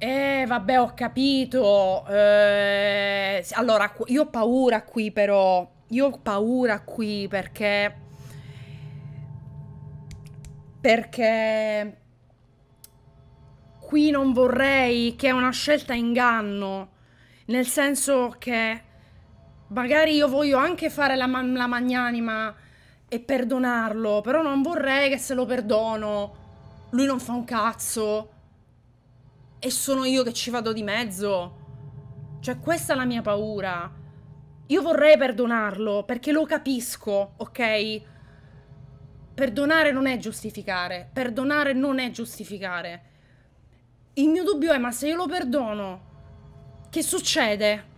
Eh, vabbè, ho capito. Eh, allora, io ho paura qui, però. Io ho paura qui perché. Perché. Qui non vorrei che è una scelta inganno. Nel senso che. Magari io voglio anche fare la, ma la magnanima e perdonarlo, però non vorrei che se lo perdono lui non fa un cazzo e sono io che ci vado di mezzo. Cioè, questa è la mia paura. Io vorrei perdonarlo perché lo capisco, ok? Perdonare non è giustificare. Perdonare non è giustificare. Il mio dubbio è, ma se io lo perdono, che succede?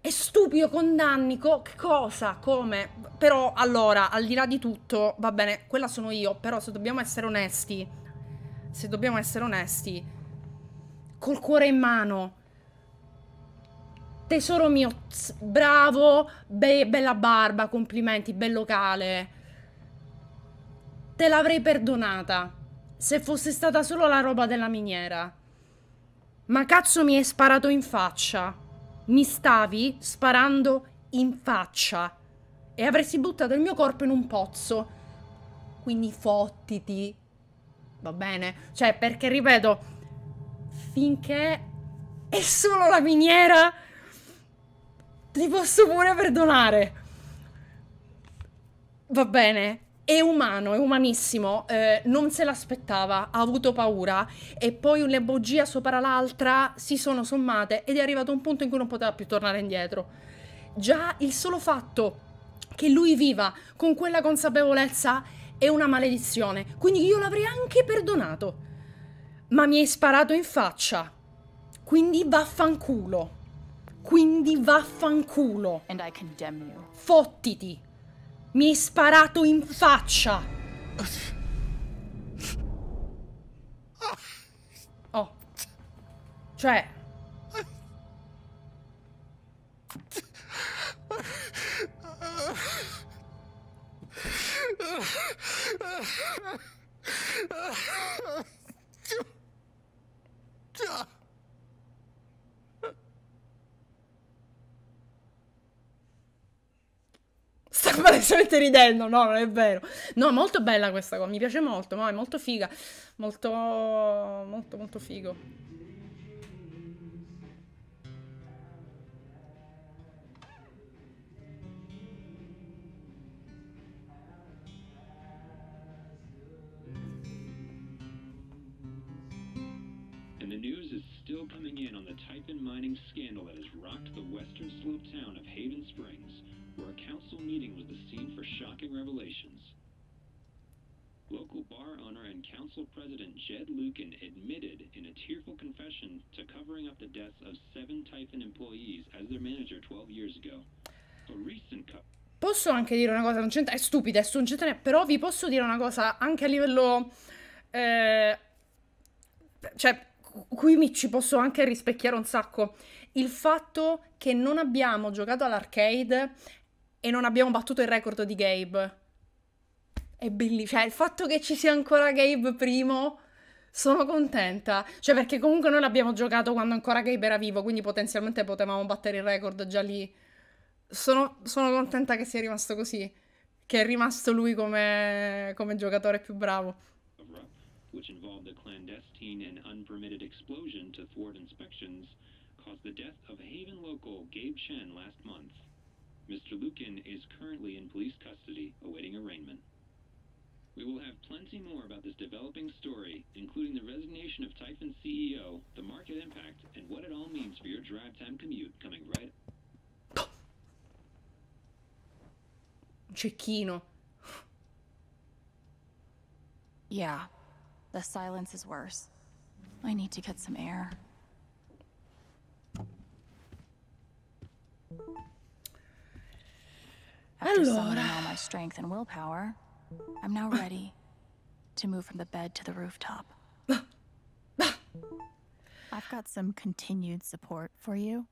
È stupido, condanni, co cosa, come? Però, allora, al di là di tutto, va bene, quella sono io, però se dobbiamo essere onesti, se dobbiamo essere onesti, col cuore in mano. Tesoro mio, bravo, be bella barba, complimenti, bel locale. Te l'avrei perdonata se fosse stata solo la roba della miniera. Ma cazzo mi hai sparato in faccia. Mi stavi sparando in faccia. E avresti buttato il mio corpo in un pozzo. Quindi fottiti va bene? Cioè, perché ripeto, finché è solo la miniera, ti posso pure perdonare. Va bene, è umano, è umanissimo, eh, non se l'aspettava, ha avuto paura e poi una bugia sopra l'altra si sono sommate ed è arrivato un punto in cui non poteva più tornare indietro. Già il solo fatto che lui viva con quella consapevolezza è una maledizione, quindi io l'avrei anche perdonato. Ma mi hai sparato in faccia. Quindi vaffanculo. Quindi vaffanculo. And I condemn you. Fottiti. Mi hai sparato in faccia. Oh. Cioè... Sta palesemente ridendo, no, non è vero. No, molto bella questa cosa, mi piace molto, ma è molto figa. Molto, molto, molto figo. and the news is still coming in on the Typhon mining scandal that has rocked the western slope town of Haven Springs, where a council meeting was the scene for shocking revelations. Local bar owner and council president Jed Lukin admitted in a tearful confession to covering up the deaths of seven Typhon employees as their manager 12 years ago. A recent Posso anche dire una cosa, non c'entra, è stupida, un c'entra, però vi posso dire una cosa anche a livello... Eh, cioè, qui mi ci posso anche rispecchiare un sacco. Il fatto che non abbiamo giocato all'arcade e non abbiamo battuto il record di Gabe. È bellissimo. Cioè, il fatto che ci sia ancora Gabe primo, sono contenta. Cioè, perché comunque noi l'abbiamo giocato quando ancora Gabe era vivo, quindi potenzialmente potevamo battere il record già lì. Sono, sono contenta che sia rimasto così. Che è rimasto lui come, come giocatore più bravo. which involved a clandestine and unpermitted explosion to thwart inspections, caused the death of Haven local Gabe Chen last month. Mr. Lukin is currently in police custody, awaiting arraignment. We will have plenty more about this developing story, including the resignation of Typhon CEO, the market impact, and what it all means for your drive time commute coming right. Cecchino. yeah. The silence is worse. I need to get some air. After summoning all my strength and willpower, I'm now ready to move from the bed to the rooftop. I've got some continued support for you.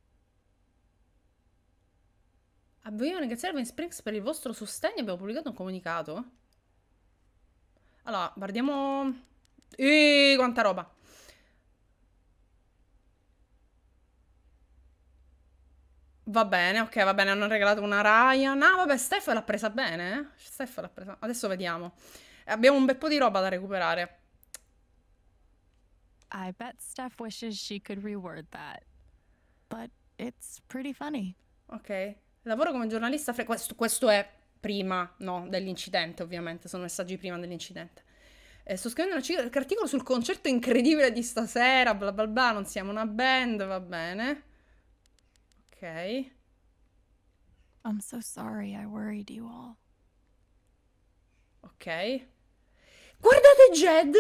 Abbiamo Vione che Springs per il vostro sostegno abbiamo pubblicato un comunicato. Allora, guardiamo E quanta roba. Va bene, ok, va bene, hanno regalato una Ryan. Ah, vabbè, Steph l'ha presa bene, eh? Steph l'ha presa. Adesso vediamo. Abbiamo un bel po' di roba da recuperare. I bet Steph wishes she could reword that. But it's pretty funny. Ok. Lavoro come giornalista Questo, questo è prima, no, dell'incidente, ovviamente. Sono messaggi prima dell'incidente eh, sto scrivendo un articolo sul concerto incredibile di stasera, bla bla bla, non siamo una band, va bene. Ok. I'm so sorry I worried you all. Ok. Guardate Jed!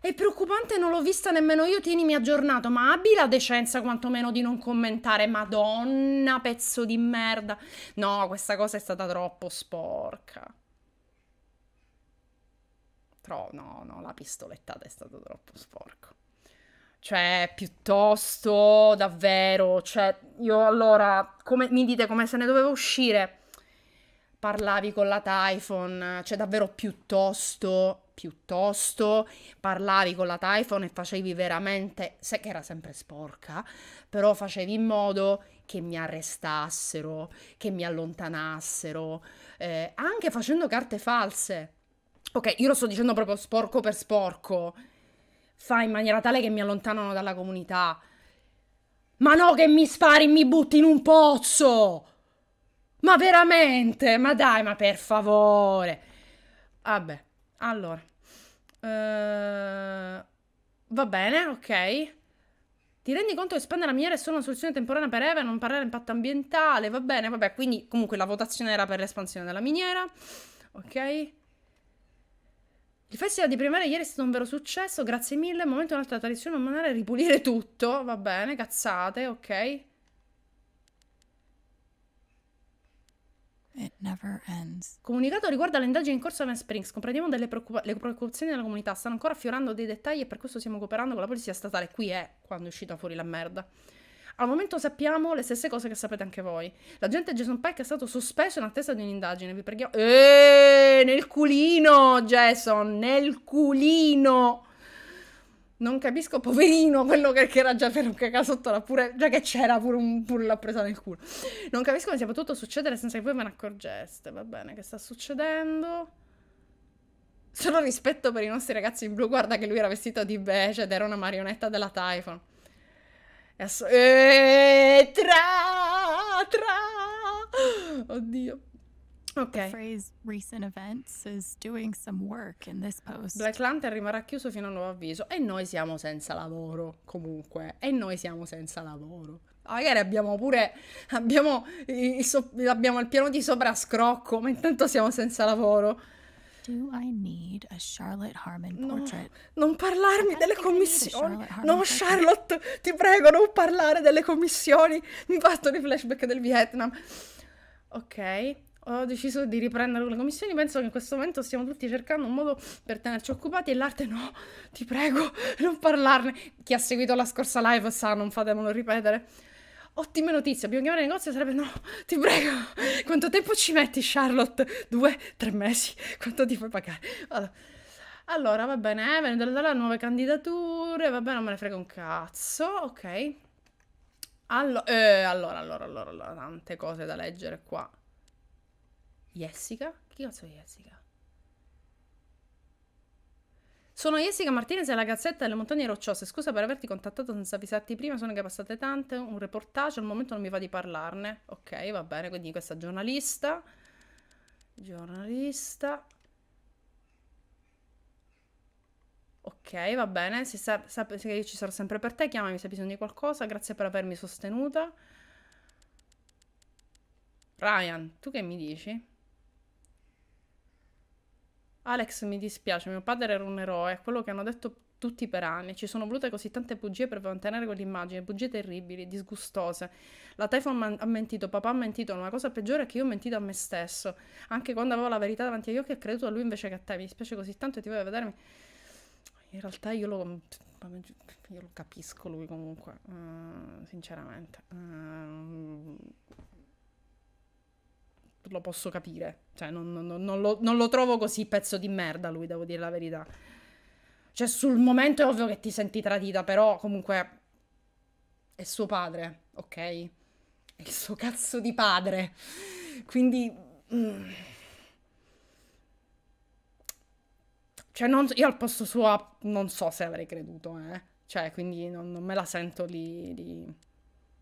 È preoccupante, non l'ho vista nemmeno io, tienimi aggiornato, ma abbi la decenza quantomeno di non commentare. Madonna, pezzo di merda. No, questa cosa è stata troppo sporca. Però no, no, la pistolettata è stata troppo sporco. Cioè, piuttosto, davvero, cioè, io allora, come, mi dite come se ne dovevo uscire? Parlavi con la Typhon, cioè davvero piuttosto, piuttosto, parlavi con la Typhon e facevi veramente, sai che era sempre sporca, però facevi in modo che mi arrestassero, che mi allontanassero, eh, anche facendo carte false Ok, io lo sto dicendo proprio sporco per sporco. Fa in maniera tale che mi allontanano dalla comunità. Ma no che mi spari, mi butti in un pozzo! Ma veramente? Ma dai, ma per favore! Vabbè, allora. Uh, va bene, ok. Ti rendi conto che spendere la miniera è solo una soluzione temporanea per Eva e non parlare di impatto ambientale? Va bene, vabbè, quindi comunque la votazione era per l'espansione della miniera. Ok. Il festival di primavera ieri è stato un vero successo, grazie mille. Al momento un'altra tradizione umanale è ripulire tutto. Va bene, cazzate, ok. Comunicato riguardo alle indagini in corso a Van Springs, comprendiamo delle preoccupa- preoccupazioni della comunità, stanno ancora affiorando dei dettagli e per questo stiamo cooperando con la polizia statale. Qui è quando è uscita fuori la merda. Al momento sappiamo le stesse cose che sapete anche voi. L'agente Jason Pike è stato sospeso in attesa di un'indagine. Vi preghiamo. Eeeh, nel culino, Jason, nel culino. Non capisco, poverino, quello che, era già per un cacà sotto la pure, già che c'era pure un pur l'ha presa nel culo. Non capisco come sia potuto succedere senza che voi ve ne accorgeste. Va bene, che sta succedendo? Solo rispetto per i nostri ragazzi in blu, guarda che lui era vestito di beige ed era una marionetta della Typhon. Adesso... E eh, tra, tra. Oddio. Ok. Black Lantern rimarrà chiuso fino a nuovo avviso. E noi siamo senza lavoro, comunque. E noi siamo senza lavoro. Magari abbiamo pure. Abbiamo il, so, abbiamo il piano di sopra scrocco, ma intanto siamo senza lavoro. Do I need a Charlotte Harmon portrait? No, non parlarmi delle commissioni. No, Charlotte, ti prego, non parlare delle commissioni. Mi bastano i flashback del Vietnam. Ok, ho deciso di riprendere le commissioni. Penso che in questo momento stiamo tutti cercando un modo per tenerci occupati e l'arte no, ti prego, non parlarne. Chi ha seguito la scorsa live sa, non fatemelo ripetere ottime notizie, dobbiamo chiamare il negozio, sarebbe no, ti prego, quanto tempo ci metti Charlotte? Due, tre mesi, quanto ti fai pagare? Allora, va bene, eh, venendo dalle nuove candidature, va bene, non me ne frega un cazzo, ok. Allo eh, allora, allora, allora, allora, tante cose da leggere qua. Jessica? Chi cazzo è Jessica? Sono Jessica Martinez e la Gazzetta delle Montagne Rocciose. Scusa per averti contattato senza avvisarti prima, sono che passate tante. Un reportage, al momento non mi va di parlarne. Ok, va bene, quindi questa giornalista. Giornalista. Ok, va bene, se sa, sa se io ci sarò sempre per te, chiamami se hai bisogno di qualcosa, grazie per avermi sostenuta. Ryan, tu che mi dici? Alex, mi dispiace, mio padre era un eroe, quello che hanno detto tutti per anni. Ci sono volute così tante bugie per mantenere quell'immagine, bugie terribili, disgustose. La Typhon man- ha mentito, papà ha mentito, ma la cosa peggiore è che io ho mentito a me stesso. Anche quando avevo la verità davanti agli occhi ho creduto a lui invece che a te. Mi dispiace così tanto e ti voglio vedermi. In realtà io lo, io lo capisco lui comunque, uh, sinceramente. Uh, lo posso capire. Cioè, non, non, non, lo, non, lo, trovo così pezzo di merda lui, devo dire la verità. Cioè, sul momento è ovvio che ti senti tradita, però comunque è suo padre, ok? È il suo cazzo di padre. Quindi... Mm. Cioè, io al posto suo non so se avrei creduto, eh. Cioè, quindi non, me la sento lì di...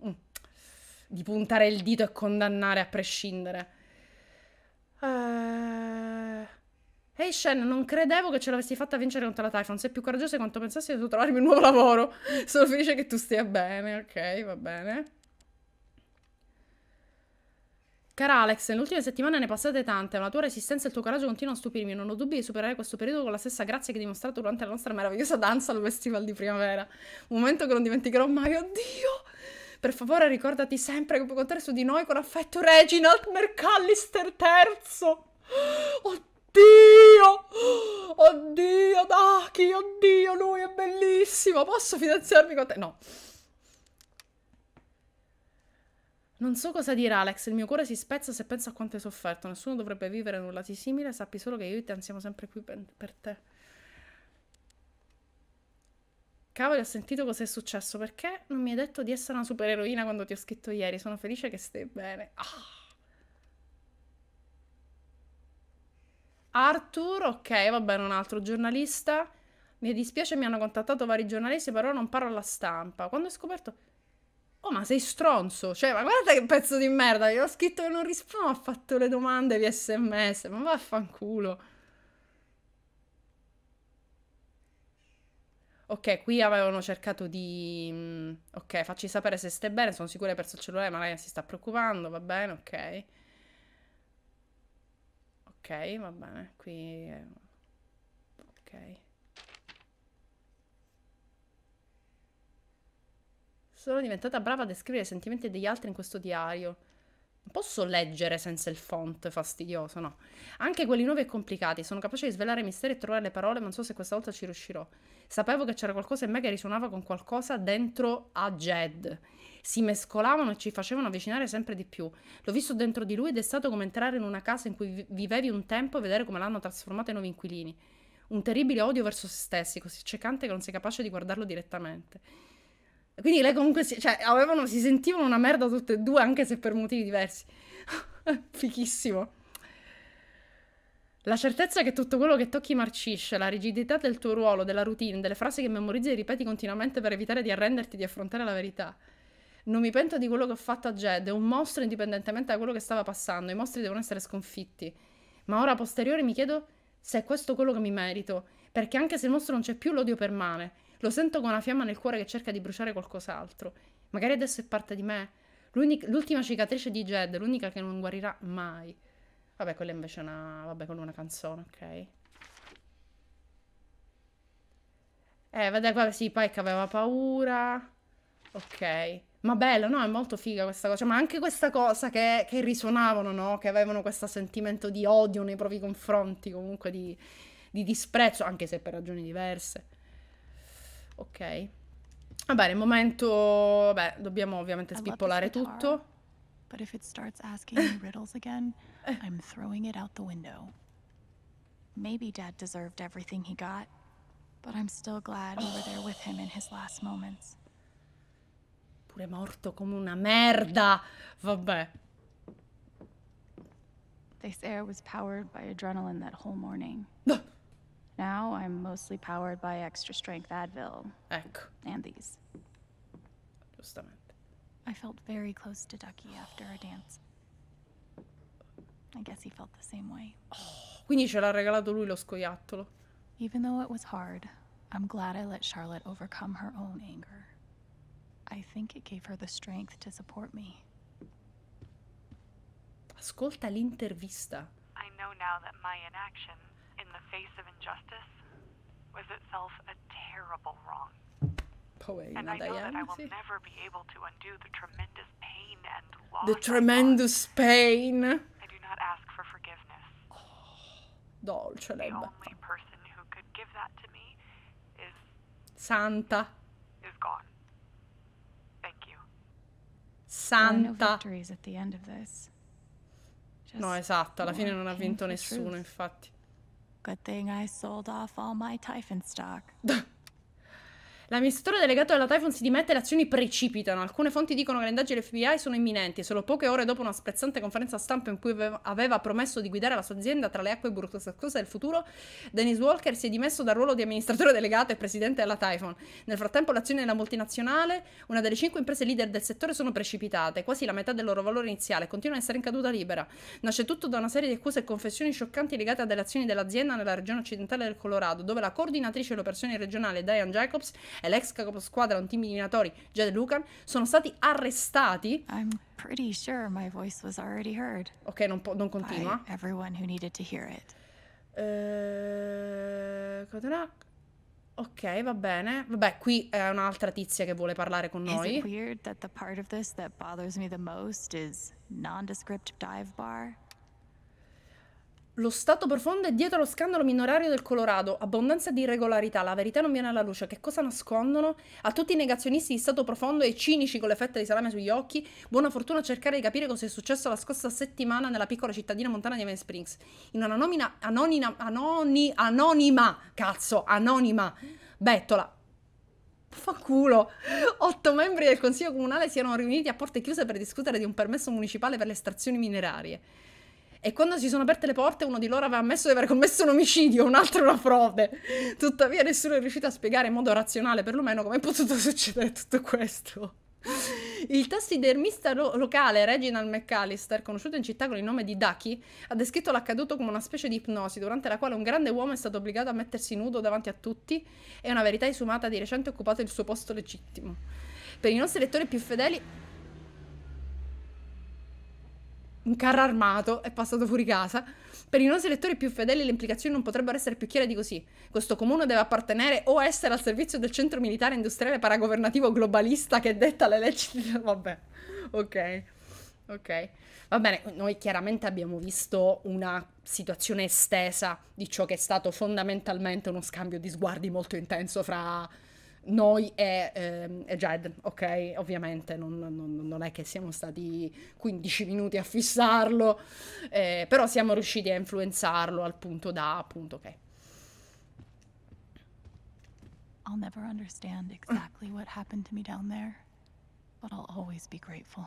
Di... Mm, di puntare il dito e condannare a prescindere. Ehi hey Shen, non credevo che ce l'avessi fatta vincere contro la Typhon. Sei più coraggiosa di quanto pensassi di trovarmi un nuovo lavoro. Sono felice che tu stia bene, ok, va bene. Cara Alex, nell'ultima settimana ne passate tante, ma la tua resistenza e il tuo coraggio continuano a stupirmi. Non ho dubbi di superare questo periodo con la stessa grazia che hai dimostrato durante la nostra meravigliosa danza al Festival di Primavera. Un momento che non dimenticherò mai. Oddio! Per favore ricordati sempre che puoi contare su di noi con affetto Reginald Mercallister III. Oddio! Oddio, Daki, oddio, lui è bellissimo. Posso fidanzarmi con te? No. Non so cosa dirà Alex, il mio cuore si spezza se penso a quanto hai sofferto. Nessuno dovrebbe vivere nulla di simile, sappi solo che io e te siamo sempre qui per te cavolo, ho sentito cosa è successo, perché non mi hai detto di essere una supereroina quando ti ho scritto ieri? Sono felice che stai bene. Ah. Arthur, ok, va bene, un altro giornalista. Mi dispiace, mi hanno contattato vari giornalisti, però non parlo alla stampa. Quando ho scoperto... Oh, ma sei stronzo! Cioè, ma guarda che pezzo di merda! Gli ho scritto che non rispondo, ho fatto le domande via sms, ma vaffanculo. Ok, qui avevano cercato di... Mm, ok, facci sapere se stai bene, sono sicura hai perso il cellulare, ma lei si sta preoccupando, va bene, ok. Ok, va bene, qui... Eh, ok. Sono diventata brava a descrivere i sentimenti degli altri in questo diario. Posso leggere senza il font fastidioso, no? Anche quelli nuovi e complicati, sono capace di svelare misteri e trovare le parole, ma non so se questa volta ci riuscirò. Sapevo che c'era qualcosa in me che risuonava con qualcosa dentro a Jed. Si mescolavano e ci facevano avvicinare sempre di più. L'ho visto dentro di lui ed è stato come entrare in una casa in cui vivevi un tempo e vedere come l'hanno trasformata i nuovi inquilini. Un terribile odio verso se stessi, così ciecante che non sei capace di guardarlo direttamente. Quindi lei comunque si, cioè, avevano, si sentivano una merda tutte e due, anche se per motivi diversi. Fichissimo. La certezza che tutto quello che tocchi marcisce, la rigidità del tuo ruolo, della routine, delle frasi che memorizzi e ripeti continuamente per evitare di arrenderti, di affrontare la verità. Non mi pento di quello che ho fatto a Jed, è un mostro indipendentemente da quello che stava passando, i mostri devono essere sconfitti. Ma ora posteriore mi chiedo se è questo quello che mi merito, perché anche se il mostro non c'è più l'odio permane, lo sento con una fiamma nel cuore che cerca di bruciare qualcos'altro. Magari adesso è parte di me. l'ultima cicatrice di Jed, l'unica che non guarirà mai. Vabbè, quella invece è una, vabbè, quella è una canzone, ok? Eh, vabbè, sì, Pike aveva paura. Ok. Ma bello, no? È molto figa questa cosa. Cioè, ma anche questa cosa che, che risuonavano, no? Che avevano questo sentimento di odio nei propri confronti, comunque di, di disprezzo, anche se per ragioni diverse. Ok. Va bene, momento... Vabbè, dobbiamo ovviamente spippolare guitar, tutto. But if it starts asking me riddles again, eh. I'm throwing it out the window. Maybe Dad deserved everything he got, but I'm still glad we were there with him in his last moments. Pure morto come una merda. Vabbè. This air was powered by adrenaline that whole morning. Now I'm mostly powered by extra strength Advil. Ecco. And these. Giustamente. I felt very close to Ducky after our dance. I guess he felt the same way. Oh, quindi ce l'ha regalato lui lo scoiattolo. Even though it was hard, I'm glad I let Charlotte overcome her own anger. I think it gave her the strength to support me. Ascolta l'intervista. I know now that my inaction in the face of injustice was itself a terrible wrong. Poverina and I know that I will sì. never be able to undo the tremendous pain and loss. The tremendous I pain. I do not ask for forgiveness. Oh, dolce The only person who could give that to me is Santa. Is gone. Santa. No, esatto, alla fine non ha vinto nessuno, infatti. Good thing I sold off all my Typhon stock. L'amministratore delegato della Typhoon si dimette e le azioni precipitano. Alcune fonti dicono che le indagini dell'FBI sono imminenti. Solo poche ore dopo una sprezzante conferenza stampa in cui aveva promesso di guidare la sua azienda tra le acque burocratiche del futuro, Dennis Walker si è dimesso dal ruolo di amministratore delegato e presidente della Typhoon. Nel frattempo le azioni della multinazionale, una delle cinque imprese leader del settore, sono precipitate. Quasi la metà del loro valore iniziale continua a essere in caduta libera. Nasce tutto da una serie di accuse e confessioni scioccanti legate alle azioni dell'azienda nella regione occidentale del Colorado, dove la coordinatrice delle operazioni regionali Diane Jacobs e l'ex capo squadra un team di minatori, Jed Lucan, sono stati arrestati. I'm pretty sure my voice was already heard. Ok, non, non continua. By everyone who needed to hear it. Eh, Ok, va bene. Vabbè, qui è un'altra tizia che vuole parlare con noi. Is it weird that the part of this that bothers me the most is nondescript dive bar? Lo stato profondo è dietro lo scandalo minorario del Colorado, abbondanza di irregolarità, la verità non viene alla luce, che cosa nascondono? A tutti i negazionisti di stato profondo e cinici con le fette di salame sugli occhi, buona fortuna cercare di capire cosa è successo la scorsa settimana nella piccola cittadina montana di Main Springs, in una nomina anonina, anoni, anonima, cazzo, anonima, bettola, Fa culo! Otto membri del Consiglio Comunale si erano riuniti a porte chiuse per discutere di un permesso municipale per le estrazioni minerarie. E quando si sono aperte le porte, uno di loro aveva ammesso di aver commesso un omicidio, un altro una frode. Tuttavia, nessuno è riuscito a spiegare in modo razionale, perlomeno, come è potuto succedere tutto questo. Il tassidermista lo- locale Reginald McAllister, conosciuto in città con il nome di Ducky, ha descritto l'accaduto come una specie di ipnosi durante la quale un grande uomo è stato obbligato a mettersi nudo davanti a tutti e una verità esumata di recente ha occupato il suo posto legittimo. Per i nostri lettori più fedeli un carro armato è passato fuori casa. Per i nostri lettori più fedeli le implicazioni non potrebbero essere più chiare di così. Questo comune deve appartenere o essere al servizio del centro militare industriale paragovernativo globalista che detta le leggi... Vabbè, ok, ok. Va bene, noi chiaramente abbiamo visto una situazione estesa di ciò che è stato fondamentalmente uno scambio di sguardi molto intenso fra noi e, ehm, Jed, ok? Ovviamente non, non, non, è che siamo stati 15 minuti a fissarlo, eh, però siamo riusciti a influenzarlo al punto da appunto che... Okay. I'll never understand exactly what happened to me down there, but I'll always be grateful.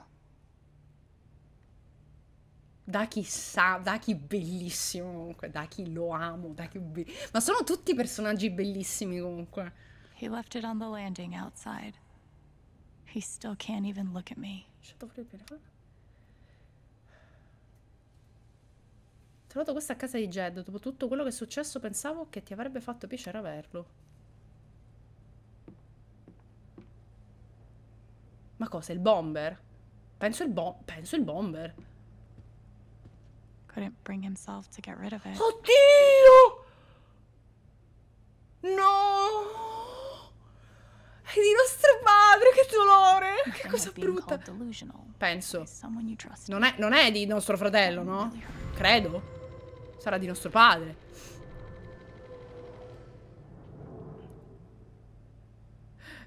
Da Daki sa, Daki bellissimo comunque, da chi lo amo, Daki be- ma sono tutti personaggi bellissimi comunque. He left it on the landing outside. He still can't even look at me. Ho trovato questa a casa di Jed. Dopo tutto quello che è successo, pensavo che ti avrebbe fatto piacere averlo. Ma cosa? Il bomber? Penso il, bo penso il bomber. Oddio! No! È di nostro padre, che dolore! Che cosa brutta! Penso. Non è, non è di nostro fratello, no? Credo. Sarà di nostro padre.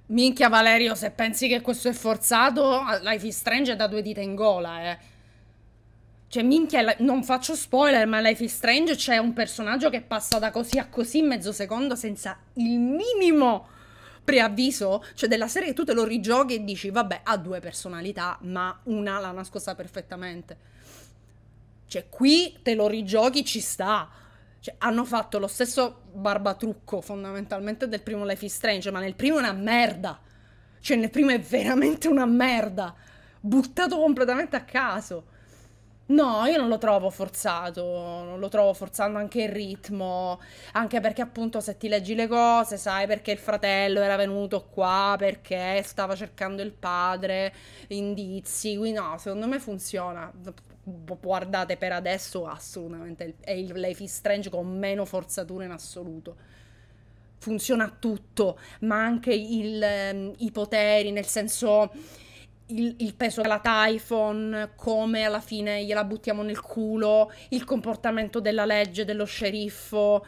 Minchia Valerio, se pensi che questo è forzato, Life is Strange è da due dita in gola, eh. Cioè, minchia, non faccio spoiler, ma Life is Strange c'è un personaggio che passa da così a così in mezzo secondo senza il minimo preavviso, cioè della serie che tu te lo rigiochi e dici vabbè ha due personalità ma una l'ha nascosta perfettamente. Cioè qui te lo rigiochi ci sta. Cioè, hanno fatto lo stesso barbatrucco fondamentalmente del primo Life is Strange, ma nel primo è una merda. Cioè nel primo è veramente una merda. Buttato completamente a caso. No, io non lo trovo forzato, non lo trovo forzando anche il ritmo, anche perché appunto se ti leggi le cose, sai perché il fratello era venuto qua, perché stava cercando il padre, indizi, quindi no, secondo me funziona. Guardate per adesso assolutamente è il Life is Strange con meno forzature in assoluto. Funziona tutto, ma anche il, ehm, i poteri, nel senso il, il, peso della Typhon, come alla fine gliela buttiamo nel culo, il comportamento della legge, dello sceriffo.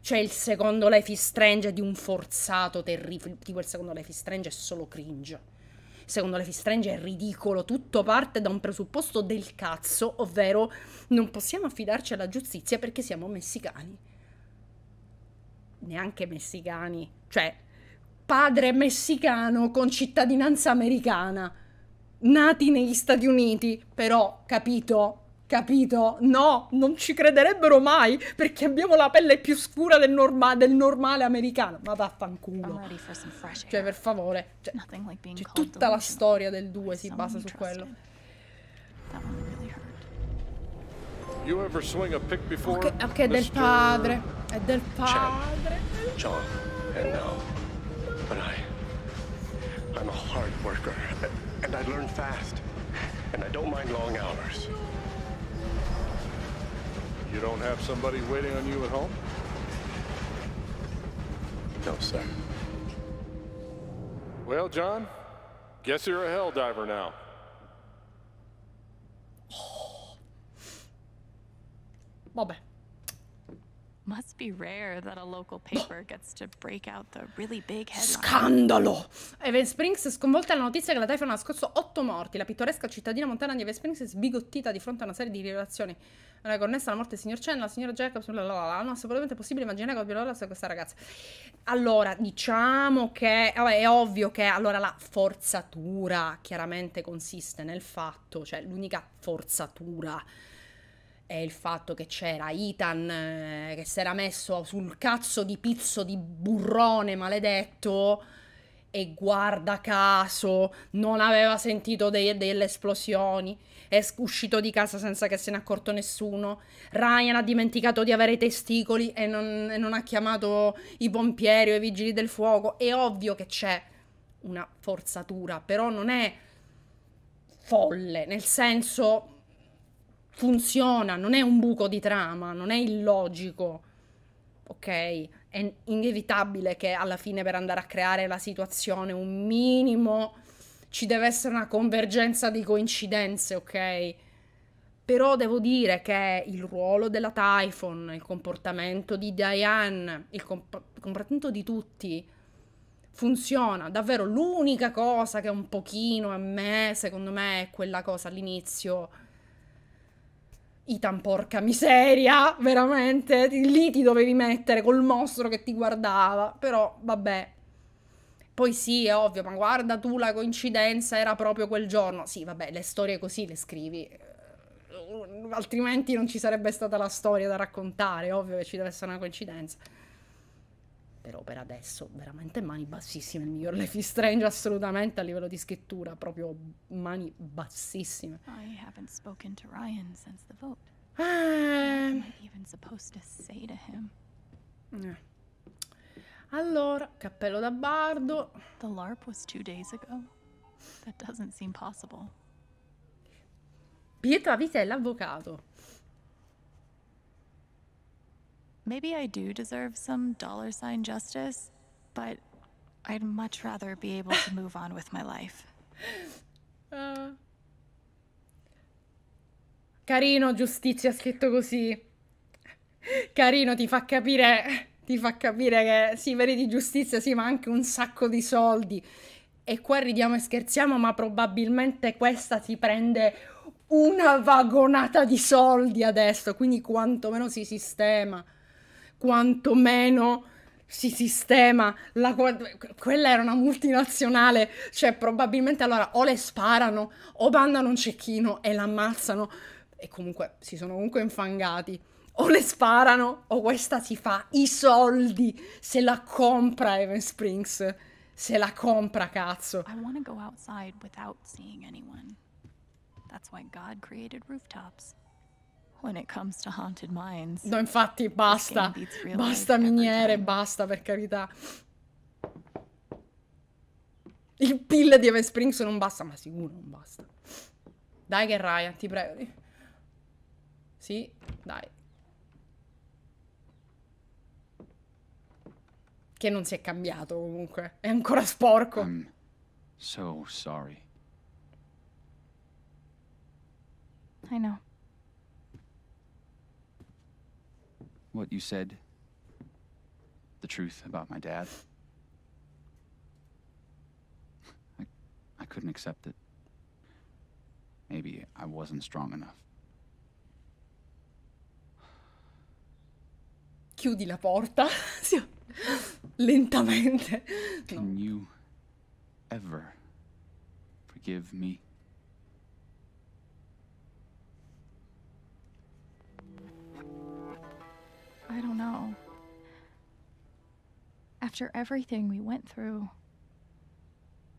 Cioè, il secondo Life is Strange è di un forzato terribile. Tipo, il secondo Life is Strange è solo cringe. secondo Life is Strange è ridicolo. Tutto parte da un presupposto del cazzo, ovvero non possiamo affidarci alla giustizia perché siamo messicani. Neanche messicani. Cioè, padre messicano con cittadinanza americana nati negli Stati Uniti, però, capito? Capito? No, non ci crederebbero mai perché abbiamo la pelle più scura del, norma del normale americano. Ma vaffanculo. Cioè, per favore. Cioè, like cioè, tutta la storia del 2 si basa su quello. Really ok, okay del padre. È del padre. John, and now. But I. I'm a hard worker. And I learn fast. And I don't mind long hours. You don't have somebody waiting on you at home? No, sir. Well, John, guess you're a hell diver now. Bobby. paper Scandalo! Evan Springs sconvolta alla notizia che la Typhon ha nascosto otto morti. La pittoresca cittadina montana di Evan Springs è sbigottita di fronte a una serie di rivelazioni. Allora, connessa alla morte del signor Chen, la signora Jacobs, la, la, la, non è assolutamente possibile immaginare come la sia questa ragazza. Allora, diciamo che vabbè, è ovvio che allora la forzatura chiaramente consiste nel fatto, cioè l'unica forzatura è il fatto che c'era Ethan eh, che si era messo sul cazzo di pizzo di burrone maledetto e guarda caso non aveva sentito dei, delle esplosioni, è uscito di casa senza che se ne accorto nessuno, Ryan ha dimenticato di avere i testicoli e non, e non ha chiamato i pompieri o i vigili del fuoco, è ovvio che c'è una forzatura, però non è folle, nel senso funziona, non è un buco di trama, non è illogico. Ok, è inevitabile che alla fine per andare a creare la situazione un minimo ci deve essere una convergenza di coincidenze, ok? Però devo dire che il ruolo della Typhon, il comportamento di Diane, il comp- comportamento di tutti funziona. Davvero l'unica cosa che un pochino a me, secondo me, è quella cosa all'inizio Itan, porca miseria, veramente, lì ti dovevi mettere col mostro che ti guardava, però vabbè. Poi sì, è ovvio, ma guarda tu la coincidenza era proprio quel giorno. Sì, vabbè, le storie così le scrivi, eh, altrimenti non ci sarebbe stata la storia da raccontare, ovvio che ci deve essere una coincidenza però per adesso veramente mani bassissime, il miglior Life is Strange assolutamente a livello di scrittura, proprio mani bassissime. I oh, haven't spoken to Ryan since the vote. Eh. even supposed to say to him. Eh. Allora, cappello da bardo. The LARP was two days ago. That doesn't seem possible. Pietro Vita è Maybe I do deserve some dollar sign justice, but I'd much rather be able to move on with my life. Uh. Carino, giustizia scritto così. Carino, ti fa capire, ti fa capire che sì, veri di giustizia, sì, ma anche un sacco di soldi. E qua ridiamo e scherziamo, ma probabilmente questa si prende una vagonata di soldi adesso, quindi quantomeno si sistema quantomeno si sistema. La, quella era una multinazionale, cioè probabilmente allora o le sparano o mandano un cecchino e l'ammazzano. E comunque si sono comunque infangati. O le sparano o questa si fa i soldi se la compra Evan Springs. Se la compra, cazzo. I want to go outside without seeing anyone. That's why God created rooftops. Mines, no, infatti, basta. Basta miniere, basta, per carità. Il pill di Eve Springs non basta, ma sicuro non basta. Dai che Ryan, ti prego. Sì, dai. Che non si è cambiato comunque. È ancora sporco. I'm so sorry. I know. what you said? The truth about my dad? I, I couldn't accept it. Maybe I wasn't strong enough. Chiudi la porta. Lentamente. No. Can you ever forgive me? I don't know. After everything we went through,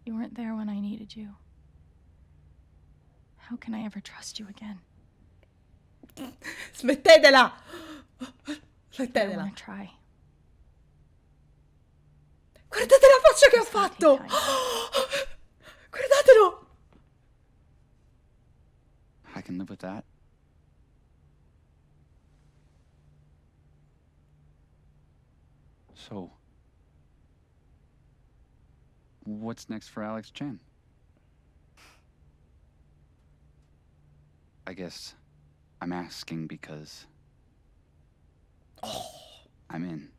you weren't there when I needed you. How can I ever trust you again? smettetela! Smettetela. I try. Guardate la faccia che ho fatto! Guardatelo! I can live with that. So, what's next for Alex Chen? I guess I'm asking because oh. I'm in.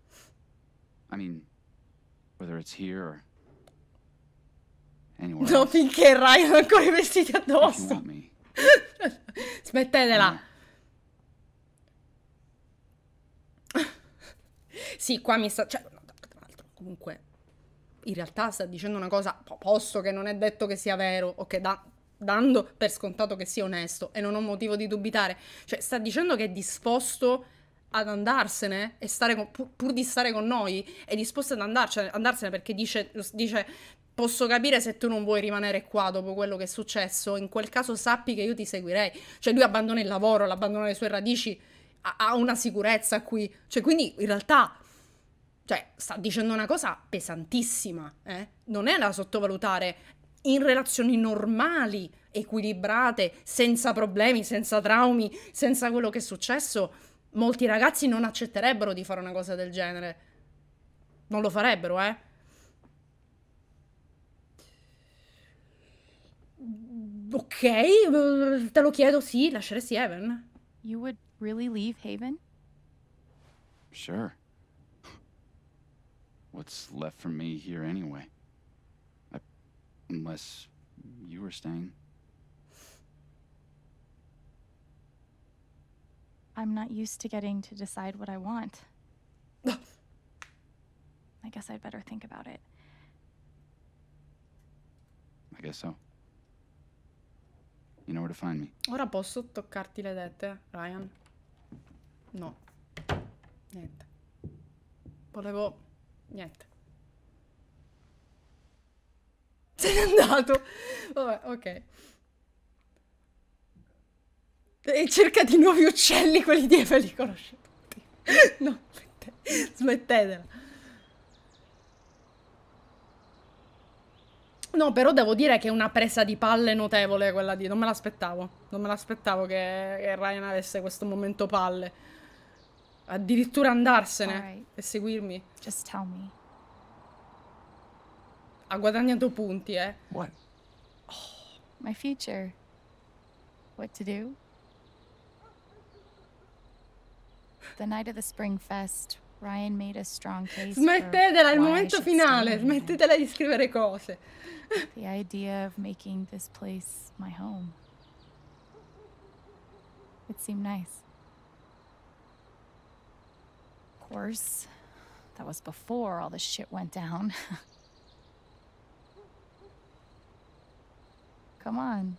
I mean, whether it's here or anywhere. No, finché Ryan è ancora i vestiti addosso. Smettetela. Sì, qua mi sta... Cioè, no, tra l'altro, comunque, in realtà sta dicendo una cosa, Posto che non è detto che sia vero, o che da, dando per scontato che sia onesto, e non ho motivo di dubitare. Cioè, sta dicendo che è disposto ad andarsene e stare con, pur, pur, di stare con noi, è disposto ad andarcene, andarsene perché dice, dice posso capire se tu non vuoi rimanere qua dopo quello che è successo, in quel caso sappi che io ti seguirei. Cioè lui abbandona il lavoro, l'abbandona le sue radici, ha una sicurezza qui. Cioè quindi in realtà cioè, sta dicendo una cosa pesantissima, eh? Non è da sottovalutare in relazioni normali, equilibrate, senza problemi, senza traumi, senza quello che è successo, molti ragazzi non accetterebbero di fare una cosa del genere. Non lo farebbero, eh? Ok, eh, te lo chiedo, sì, lasceresti Haven. You would really leave Haven? Sure. What's left for me here anyway? I, unless you were staying. I'm not used to getting to decide what I want. I guess I'd better think about it. I guess so. You know where to find me. Ora posso toccarti le dette, Ryan? No. Niente. Volevo Niente. Se n'è andato. Vabbè, ok. E cerca di nuovi uccelli, quelli di Eva li conosce tutti. No, smette, smettetela. No, però devo dire che è una presa di palle notevole quella di... Non me l'aspettavo. Non me l'aspettavo che, che Ryan avesse questo momento palle addirittura andarsene right. e seguirmi. Just tell me. Ha guadagnato punti, eh. What? Oh. My future. What to do? The night of the Spring Fest, Ryan made a strong case Smettetela, il momento finale, smettetela di scrivere cose. the idea of making this place my home. It seemed nice course. That was before all this shit went down. Come on.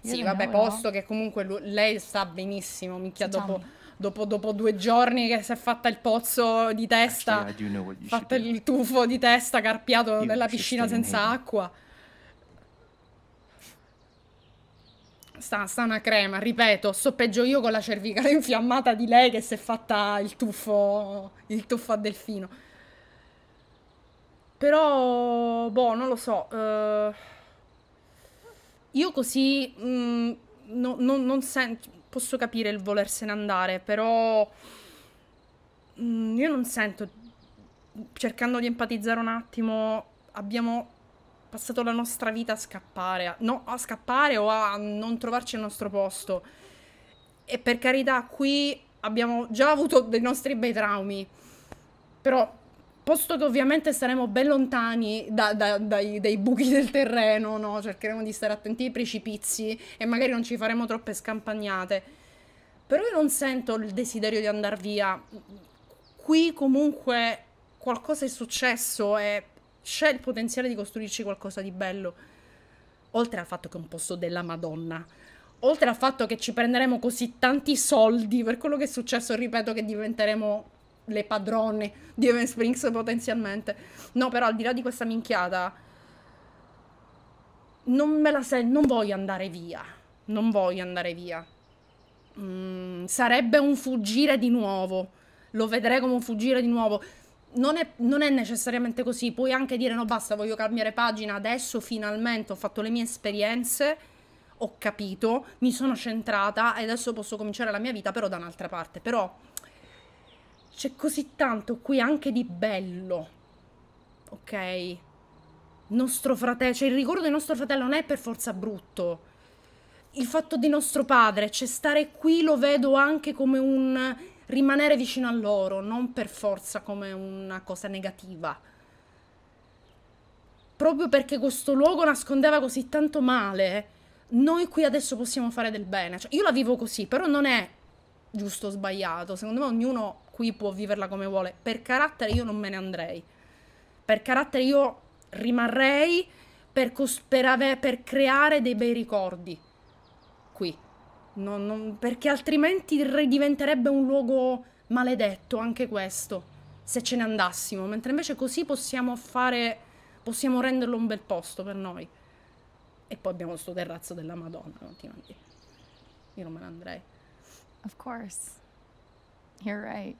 sì, vabbè, posto che comunque lei sta benissimo, minchia, dopo, dopo, dopo, due giorni che si è fatta il pozzo di testa, Actually, fatto il tufo di testa, carpiato you nella piscina senza acqua. sta, sta una crema, ripeto, peggio io con la cervicale infiammata di lei che si è fatta il tuffo, il tuffo a delfino. Però, boh, non lo so. Uh, io così mh, mm, no, no, non sento, posso capire il volersene andare, però mh, mm, io non sento, cercando di empatizzare un attimo, abbiamo passato la nostra vita a scappare, a, no, a scappare o a non trovarci al nostro posto. E per carità, qui abbiamo già avuto dei nostri bei traumi, però posto che ovviamente saremo ben lontani da, da, dai, dai, buchi del terreno, no? cercheremo di stare attenti ai precipizi e magari non ci faremo troppe scampagnate. Però io non sento il desiderio di andare via. Qui comunque qualcosa è successo e c'è il potenziale di costruirci qualcosa di bello. Oltre al fatto che è un posto della Madonna. Oltre al fatto che ci prenderemo così tanti soldi per quello che è successo, ripeto, che diventeremo le padrone di Even Springs potenzialmente. No, però al di là di questa minchiata, non me la sei, non voglio andare via. Non voglio andare via. Mm, sarebbe un fuggire di nuovo. Lo vedrei come un fuggire di nuovo non è, non è, necessariamente così, puoi anche dire no basta, voglio cambiare pagina, adesso finalmente ho fatto le mie esperienze, ho capito, mi sono centrata e adesso posso cominciare la mia vita però da un'altra parte, però c'è così tanto qui anche di bello, ok? Nostro fratello, cioè il ricordo di nostro fratello non è per forza brutto, il fatto di nostro padre, cioè stare qui lo vedo anche come un rimanere vicino a loro, non per forza come una cosa negativa. Proprio perché questo luogo nascondeva così tanto male, noi qui adesso possiamo fare del bene. Cioè, io la vivo così, però non è giusto o sbagliato. Secondo me ognuno qui può viverla come vuole. Per carattere io non me ne andrei. Per carattere io rimarrei per, per, per creare dei bei ricordi qui. Non, non, perché altrimenti diventerebbe un luogo maledetto anche questo, se ce ne andassimo, mentre invece così possiamo fare, possiamo renderlo un bel posto per noi. E poi abbiamo questo terrazzo della Madonna, continuamente. Io non me ne andrei. Of course. You're right.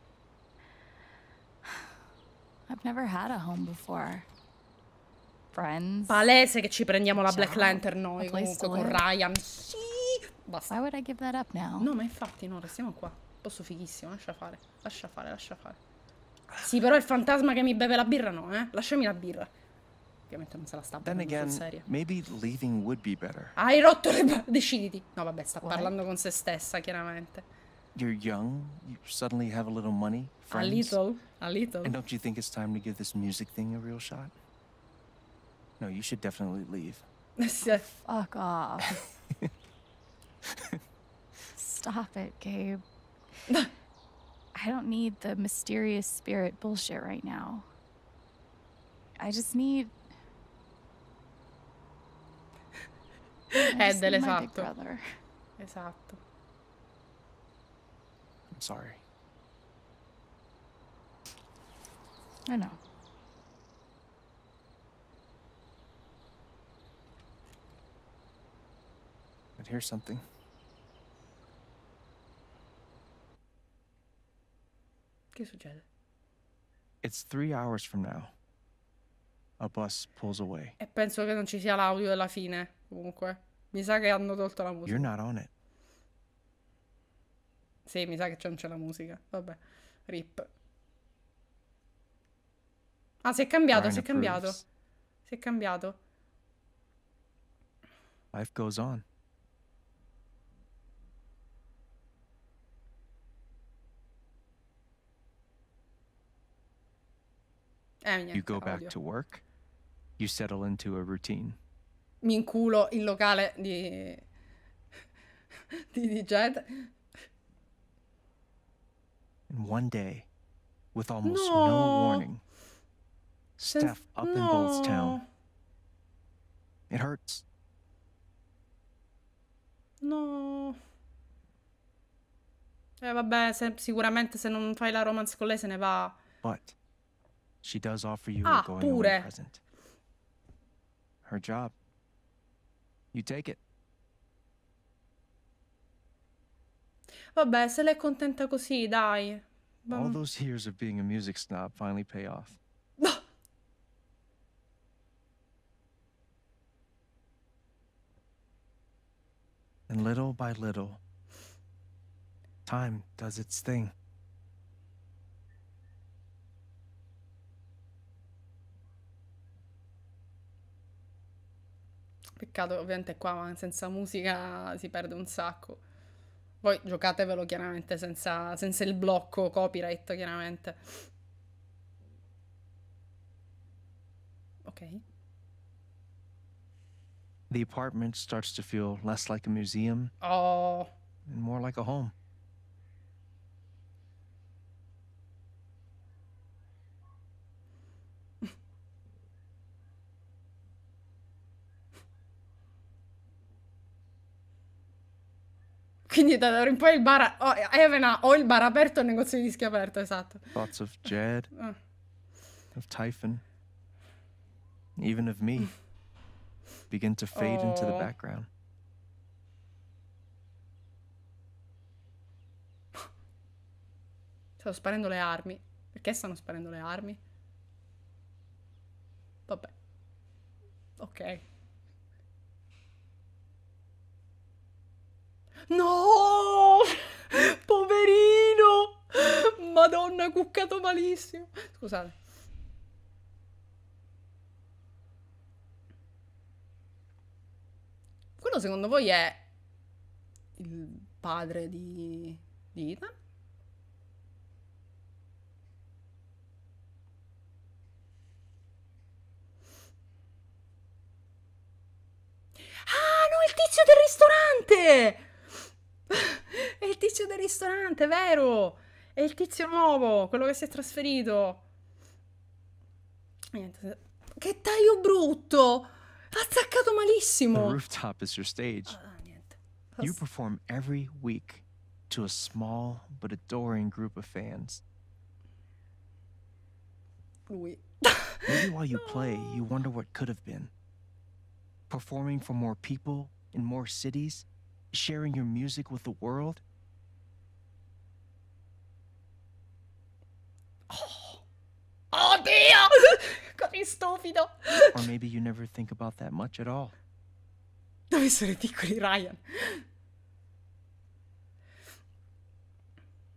I've never had a home before. Friends. Palese che ci prendiamo la Black Lantern noi, comunque con Ryan. Sì. Basta. Why would I give that up now? No, ma infatti no, restiamo qua. Posso fighissimo, lascia fare. Lascia fare, lascia fare. Sì, però il fantasma che mi beve la birra no, eh. Lasciami la birra. Ovviamente non se la sta bevendo sul serio. Maybe leaving would be better. Hai rotto le balle. Deciditi. No, vabbè, sta What? parlando con se stessa, chiaramente. You're young, you suddenly have a little money, friends. A little, a little. And don't you think it's time to give this music thing a real shot? No, you should definitely leave. Fuck off. Stop it, Gabe. I don't need the mysterious spirit bullshit right now. I just need. I just need my big brother. Esatto. I'm sorry. I know. But here's something. Che succede? It's three hours from now. A bus pulls away. E penso che non ci sia l'audio della fine, comunque. Mi sa che hanno tolto la musica. You're not on it. Sì, mi sa che non c'è la musica. Vabbè, rip. Ah, si è cambiato, si è cambiato. Si è cambiato. Life goes on. Eh, you go back to work, you settle into a routine. Mi inculo il locale di... di, di Jed. And one day, with almost no, no warning, Senz Steph up no. in Boltstown. It hurts. No. Eh vabbè, se, sicuramente se non fai la romance con lei se ne va. But She does offer you ah, a going pure. away present. Her job. You take it. Vabbè, se lei è contenta così, dai. All those years of being a music snob finally pay off. and little by little, time does its thing. Peccato ovviamente qua, ma senza musica si perde un sacco. Poi giocatevelo chiaramente senza, senza il blocco copyright, chiaramente. Ok. The apartment starts to feel less like a museum. Oh. And more like a home. Quindi da ora in poi il bar... Oh, Evena, o il bar aperto o il negozio di dischi aperto, esatto. Thoughts of Jed, oh. of Typhon, even of me, begin to fade oh. into the oh. background. Stanno sparando le armi. Perché stanno sparando le armi? Vabbè. Ok. No! Poverino! Madonna, cuccato malissimo. Scusate. Quello secondo voi è il padre di, di Ethan? Ah, no, il tizio del ristorante! tizio del ristorante, vero? È il tizio nuovo, quello che si è trasferito. Niente. Che taglio brutto! Ha Attaccato malissimo! The rooftop is your stage. Ah, ah niente. You perform every week to a small but adoring group of fans. Lui. Maybe while you play, you wonder what could have been. Performing for more people in more cities, sharing your music with the world. Oh, oh dear! Got me stupido. Or maybe you never think about that much at all. Dove sono i piccoli Ryan?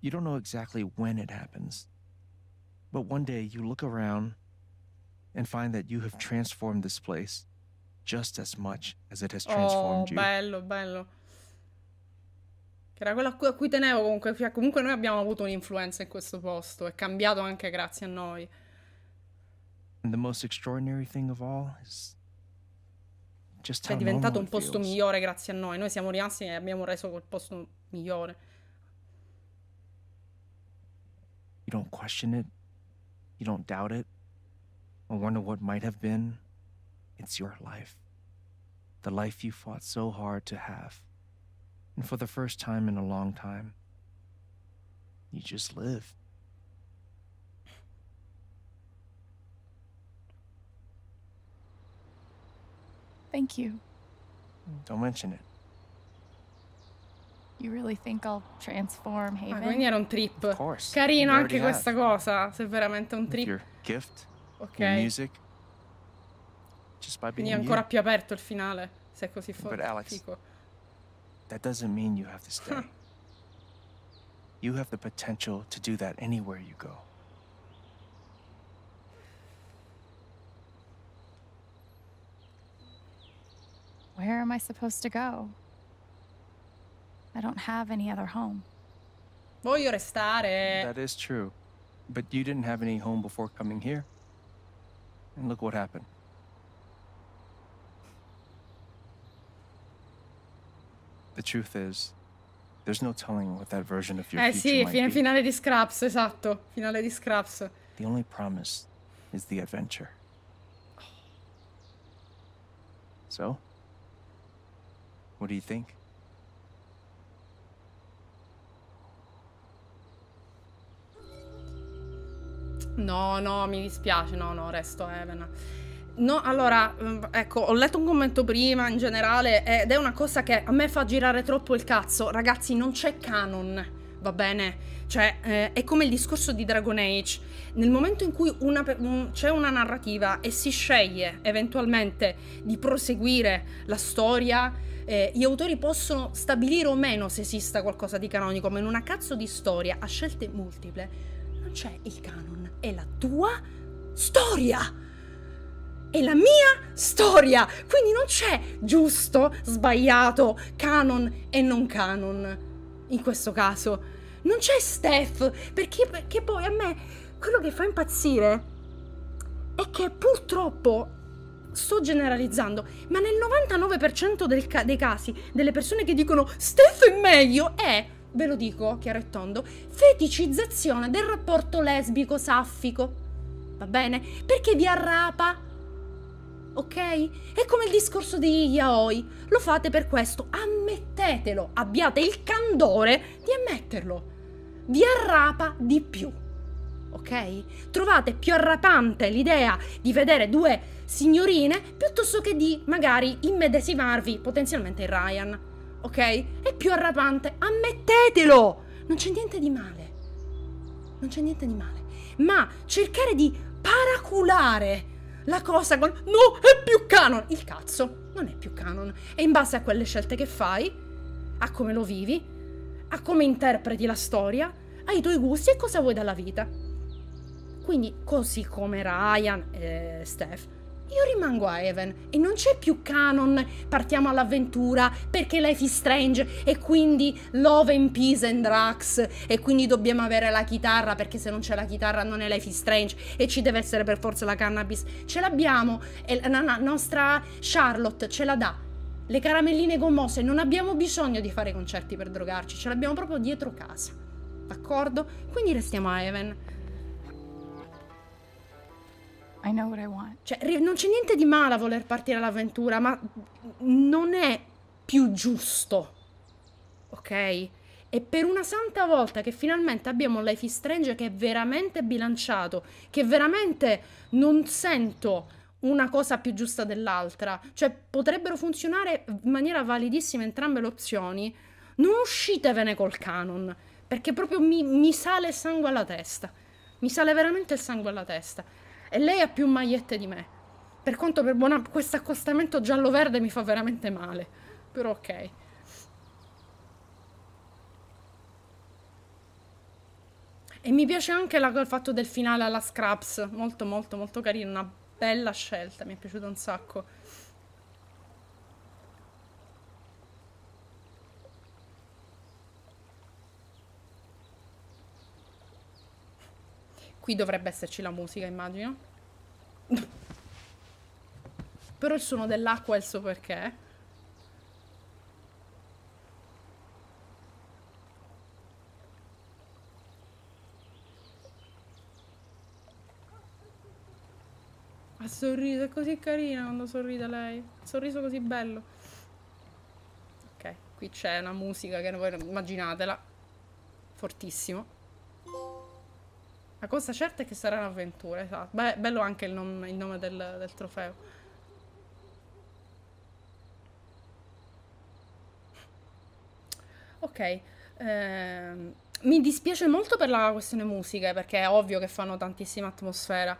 You don't know exactly when it happens. But one day you look around and find that you have transformed this place just as much as it has transformed oh, you. Bello, bello. Che era quella a cui, a cui tenevo comunque. Cioè, comunque noi abbiamo avuto un'influenza in questo posto. È cambiato anche grazie a noi. The most extraordinary thing of all is just cioè, è diventato un posto feels. migliore grazie a noi. Noi siamo rimasti e abbiamo reso quel posto migliore. You don't question it. You don't doubt it. Or wonder what might have been. It's your life. The life you fought so hard to have. And for the first time in a long time, you just live. Thank you. Don't mention it. You really think I'll transform Haven? Ah, quindi era un trip. Of course. Carino anche questa have. cosa, se è veramente un trip. Your gift, ok. Your music, just by being quindi è ancora you. più aperto il finale, se così forte. Alex, Fico that doesn't mean you have to stay. you have the potential to do that anywhere you go. Where am I supposed to go? I don't have any other home. Voglio restare. That is true. But you didn't have any home before coming here. And look what happened. The truth is, there's no telling what that version of your eh sì, fine, finale di Scraps, esatto, finale di Scraps. The only promise is the adventure. So, what do you think? No, no, mi dispiace, no, no, resto Even. No, allora, mm, ecco, ho letto un commento prima in generale ed è una cosa che a me fa girare troppo il cazzo. Ragazzi, non c'è canon, va bene? Cioè, eh, è come il discorso di Dragon Age. Nel momento in cui un, c'è una narrativa e si sceglie eventualmente di proseguire la storia, eh, gli autori possono stabilire o meno se esista qualcosa di canonico, ma in una cazzo di storia a scelte multiple non c'è il canon, è la tua storia! è la mia storia, quindi non c'è giusto, sbagliato, canon e non canon in questo caso. Non c'è Steph, perché, perché poi a me quello che fa impazzire è che purtroppo sto generalizzando, ma nel 99% ca dei casi delle persone che dicono Steph è meglio è, ve lo dico chiaro e tondo, feticizzazione del rapporto lesbico-saffico. Va bene? Perché vi arrapa ok? È come il discorso di yaoi. Lo fate per questo, ammettetelo, abbiate il candore di ammetterlo. Vi arrapa di più, ok? Trovate più arrapante l'idea di vedere due signorine piuttosto che di magari immedesimarvi potenzialmente in Ryan, ok? È più arrapante, ammettetelo! Non c'è niente di male. Non c'è niente di male. Ma cercare di paraculare la cosa con... No, è più canon! Il cazzo, non è più canon. È in base a quelle scelte che fai, a come lo vivi, a come interpreti la storia, ai tuoi gusti e cosa vuoi dalla vita. Quindi, così come Ryan e Steph, io rimango a Even e non c'è più canon, partiamo all'avventura perché Life is Strange e quindi Love and Peace and Drugs e quindi dobbiamo avere la chitarra perché se non c'è la chitarra non è Life is Strange e ci deve essere per forza la cannabis. Ce l'abbiamo e la nostra Charlotte ce la dà. Le caramelline gommose, non abbiamo bisogno di fare concerti per drogarci, ce l'abbiamo proprio dietro casa. D'accordo? Quindi restiamo a Even. I know what I want. Cioè, non c'è niente di male a voler partire all'avventura, ma non è più giusto. Ok? E per una santa volta che finalmente abbiamo un Life is Strange che è veramente bilanciato, che veramente non sento una cosa più giusta dell'altra, cioè potrebbero funzionare in maniera validissima entrambe le opzioni, non uscitevene col canon, perché proprio mi, mi sale il sangue alla testa, mi sale veramente il sangue alla testa e lei ha più magliette di me. Per quanto per buona questo accostamento giallo-verde mi fa veramente male, però ok. E mi piace anche la, il fatto del finale alla Scraps, molto molto molto carino, una bella scelta, mi è piaciuto un sacco. Qui dovrebbe esserci la musica, immagino. Però il suono dell'acqua è il suo perché. Ha sorriso, è così carina quando sorride lei. Sorriso così bello. Ok, qui c'è una musica che voi immaginatela. Fortissimo. La cosa certa è che sarà un'avventura, esatto. Beh, bello anche il, nom il nome del, del trofeo. Ok, eh, mi dispiace molto per la questione musica, perché è ovvio che fanno tantissima atmosfera,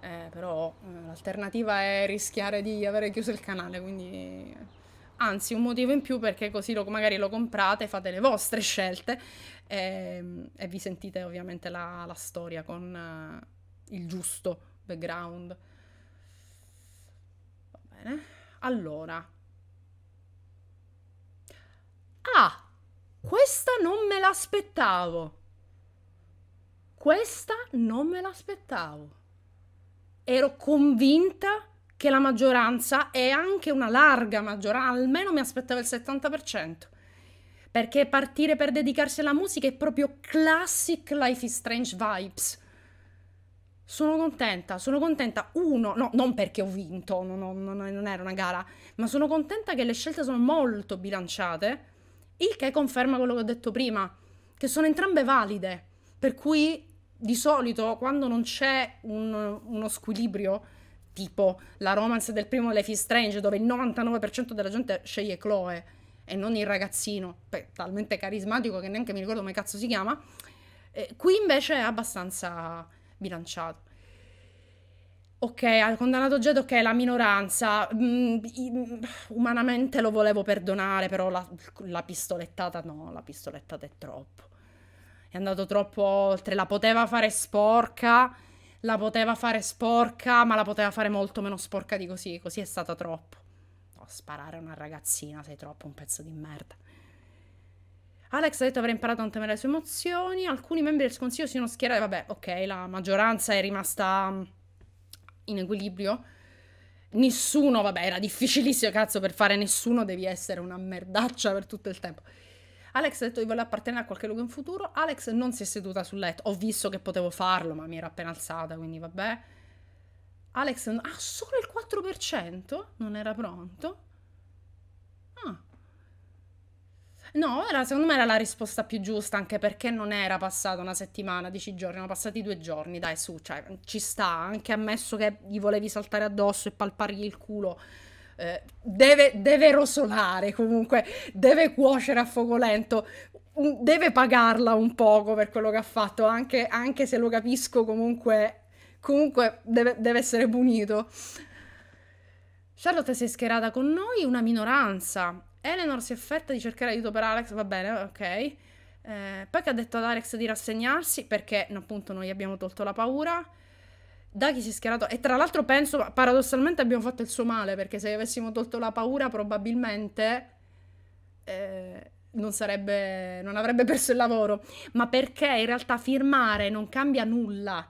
eh, però eh, l'alternativa è rischiare di avere chiuso il canale, quindi anzi un motivo in più perché così lo, magari lo comprate, fate le vostre scelte e, ehm, e vi sentite ovviamente la, la storia con uh, il giusto background. Va bene, allora. Ah, questa non me l'aspettavo. Questa non me l'aspettavo. Ero convinta che la maggioranza è anche una larga maggioranza, almeno mi aspettavo il 70%, perché partire per dedicarsi alla musica è proprio classic Life is Strange vibes. Sono contenta, sono contenta, uno, no, non perché ho vinto, non, non, non era una gara, ma sono contenta che le scelte sono molto bilanciate, il che conferma quello che ho detto prima, che sono entrambe valide, per cui di solito quando non c'è un, uno squilibrio tipo la romance del primo Life is Strange, dove il 99% della gente sceglie Chloe e non il ragazzino, beh, talmente carismatico che neanche mi ricordo come cazzo si chiama. Eh, qui invece è abbastanza bilanciato. Ok, ha condannato Jed, ok, la minoranza. Mm, mm umanamente lo volevo perdonare, però la, la pistolettata no, la pistolettata è troppo. È andato troppo oltre, la poteva fare sporca, la poteva fare sporca, ma la poteva fare molto meno sporca di così. Così è stata troppo. No, sparare a una ragazzina, sei troppo un pezzo di merda. Alex ha detto avrei imparato a non temere le sue emozioni. Alcuni membri del consiglio si sono schierati. Vabbè, ok, la maggioranza è rimasta mm, in equilibrio. Nessuno, vabbè, era difficilissimo, cazzo, per fare nessuno devi essere una merdaccia per tutto il tempo. Alex ha detto di voler appartenere a qualche luogo in futuro. Alex non si è seduta sul letto. Ho visto che potevo farlo, ma mi ero appena alzata, quindi vabbè. Alex ha ah, solo il 4%, non era pronto. Ah. No, era, secondo me era la risposta più giusta, anche perché non era passata una settimana, dieci giorni, erano passati due giorni, dai su, cioè, ci sta, anche ammesso che gli volevi saltare addosso e palpargli il culo eh, deve, deve rosolare comunque, deve cuocere a fuoco lento deve pagarla un poco per quello che ha fatto, anche, anche se lo capisco, comunque, comunque deve, deve, essere punito. Charlotte si è schierata con noi, una minoranza. Eleanor si è offerta di cercare aiuto per Alex, va bene, ok. Eh, poi che ha detto ad Alex di rassegnarsi perché appunto noi abbiamo tolto la paura. Daki si è schierato e tra l'altro penso paradossalmente abbiamo fatto il suo male perché se avessimo tolto la paura probabilmente eh, non sarebbe non avrebbe perso il lavoro, ma perché in realtà firmare non cambia nulla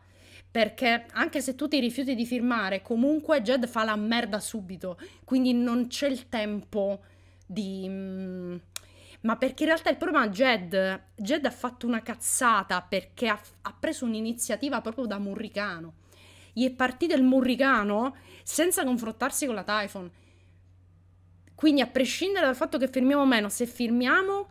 perché anche se tu ti rifiuti di firmare, comunque Jed fa la merda subito, quindi non c'è il tempo di... Mm, ma perché in realtà il problema è Jed, Jed ha fatto una cazzata perché ha, ha preso un'iniziativa proprio da Murricano gli è partito il Murricano senza confrontarsi con la Typhon. Quindi a prescindere dal fatto che firmiamo o meno, se firmiamo,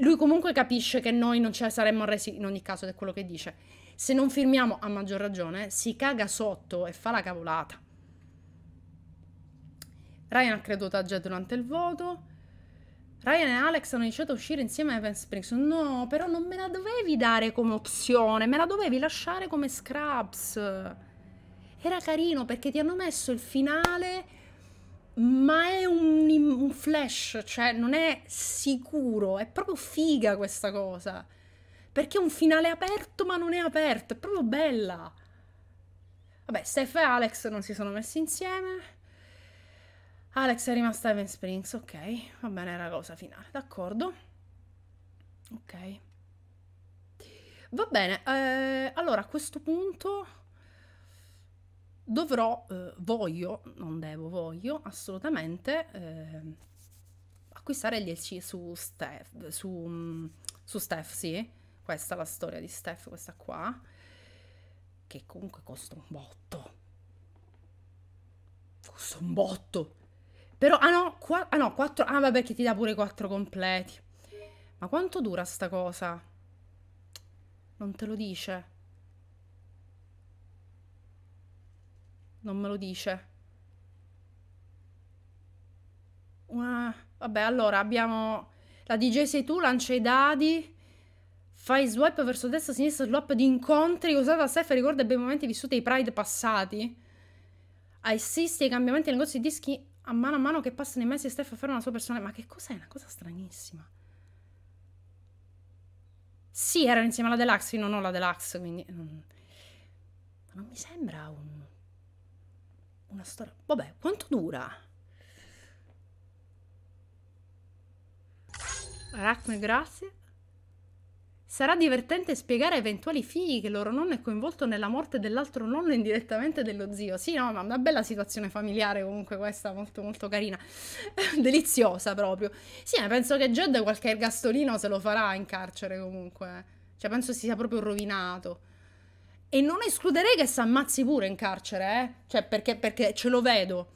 lui comunque capisce che noi non ci saremmo resi in ogni caso, ed è quello che dice. Se non firmiamo, a maggior ragione, si caga sotto e fa la cavolata. Ryan ha creduto a Jet durante il voto. Ryan e Alex hanno iniziato a uscire insieme a Evan Springs. No, però non me la dovevi dare come opzione, me la dovevi lasciare come Scraps era carino perché ti hanno messo il finale ma è un, un, flash, cioè non è sicuro, è proprio figa questa cosa. Perché è un finale aperto ma non è aperto, è proprio bella. Vabbè, Steph e Alex non si sono messi insieme. Alex è rimasta Evan Springs, ok, va bene, era la cosa finale, d'accordo. Ok. Va bene, eh, allora a questo punto dovrò, eh, voglio, non devo, voglio assolutamente eh, acquistare gli LC su Steph, su, su Steph, sì, questa è la storia di Steph, questa qua, che comunque costa un botto, costa un botto, però, ah no, qua, ah no, 4, ah vabbè che ti dà pure 4 completi, ma quanto dura sta cosa? Non te lo dice? Non me lo dice. Una... Vabbè, allora abbiamo la DJ sei tu, lancia i dadi, fai swipe verso destra, sinistra, swap di incontri, usata da Steph ricorda i bei momenti vissuti ai Pride passati. Assisti ai cambiamenti nei negozi di dischi a mano a mano che passano i mesi Steph afferma la sua persona. Ma che cos'è? Una cosa stranissima. Sì, erano insieme alla Deluxe, io non ho la Deluxe, quindi... Mm. Ma non mi sembra un una storia... Vabbè, quanto dura? Arachne, grazie. Sarà divertente spiegare a eventuali figli che loro nonno è coinvolto nella morte dell'altro nonno indirettamente dello zio. Sì, no, ma una bella situazione familiare comunque questa, molto molto carina. Deliziosa proprio. Sì, ma penso che Jed qualche ergastolino se lo farà in carcere comunque. Eh. Cioè, penso si sia proprio rovinato. E non escluderei che si ammazzi pure in carcere, eh? Cioè, perché, perché ce lo vedo.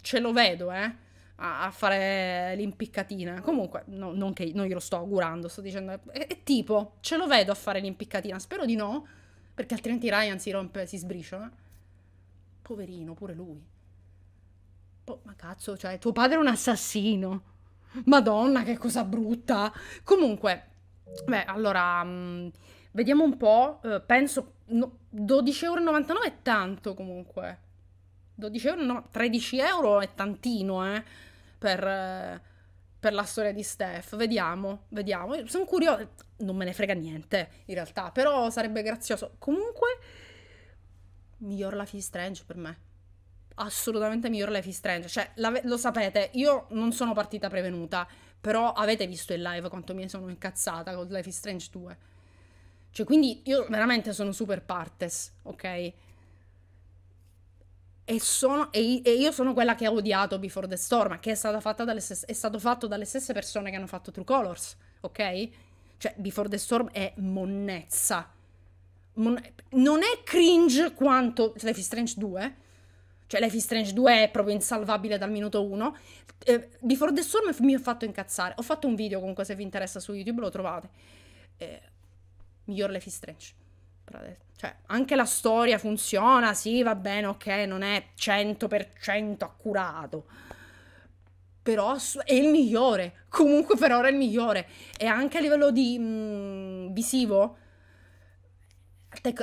Ce lo vedo, eh? A, a fare l'impiccatina. Comunque, no, non che non glielo sto augurando, sto dicendo... È, è, tipo, ce lo vedo a fare l'impiccatina. Spero di no, perché altrimenti Ryan si rompe, si sbriciola. Poverino, pure lui. Po ma cazzo, cioè, tuo padre è un assassino. Madonna, che cosa brutta. Comunque, beh, allora... Mh, mm, vediamo un po', eh, penso no, 12,99 euro è tanto comunque. 12 euro, no, 13 euro è tantino, eh, per, per la storia di Steph. Vediamo, vediamo. Sono curiosa, non me ne frega niente in realtà, però sarebbe grazioso. Comunque, miglior Life is Strange per me. Assolutamente miglior Life is Strange. Cioè, la, lo sapete, io non sono partita prevenuta, però avete visto in live quanto mi sono incazzata con Life is Strange 2. Cioè, quindi io veramente sono super partes, ok? E, sono, e, e io sono quella che ha odiato Before the Storm, che è, stesse, è, stato fatto dalle stesse persone che hanno fatto True Colors, ok? Cioè, Before the Storm è monnezza. Mon non è cringe quanto Life is Strange 2, cioè Life is Strange 2 è proprio insalvabile dal minuto 1. Eh, Before the Storm mi ha fatto incazzare. Ho fatto un video comunque se vi interessa su YouTube, lo trovate. Eh, miglior Life is Strange. Cioè, anche la storia funziona, sì, va bene, ok, non è 100% accurato. Però è il migliore, comunque per ora è il migliore. E anche a livello di mh, mm, visivo,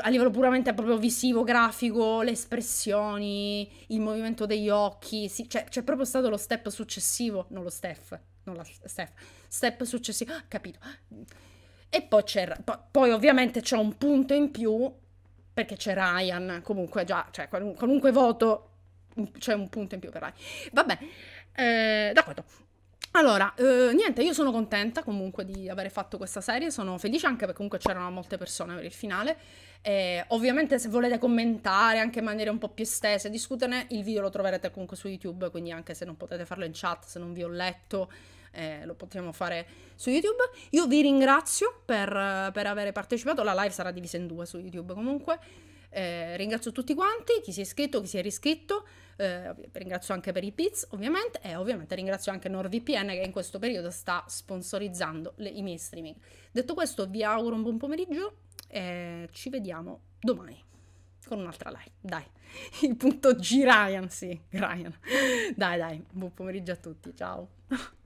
a livello puramente proprio visivo, grafico, le espressioni, il movimento degli occhi, sì, cioè, c'è cioè, proprio stato lo step successivo, non lo step, non la step, step successivo, capito e poi c'è. poi ovviamente c'è un punto in più perché c'è Ryan, comunque già, cioè qualunque, qualunque voto c'è un punto in più per Ryan. Vabbè, eh, d'accordo. Allora, eh, niente, io sono contenta comunque di aver fatto questa serie, sono felice anche perché comunque c'erano molte persone per il finale. Eh, ovviamente se volete commentare anche in maniera un po' più estesa, discuterne, il video lo troverete comunque su YouTube, quindi anche se non potete farlo in chat, se non vi ho letto eh, lo potremo fare su YouTube. Io vi ringrazio per, per aver partecipato, la live sarà divisa in due su YouTube comunque. Eh, ringrazio tutti quanti, chi si è iscritto, chi si è riscritto, eh, ringrazio anche per i pizz ovviamente e ovviamente ringrazio anche NordVPN che in questo periodo sta sponsorizzando le, i miei streaming. Detto questo vi auguro un buon pomeriggio e ci vediamo domani con un'altra live. Dai, il punto G Ryan, sì, Ryan. Dai, dai, buon pomeriggio a tutti, ciao.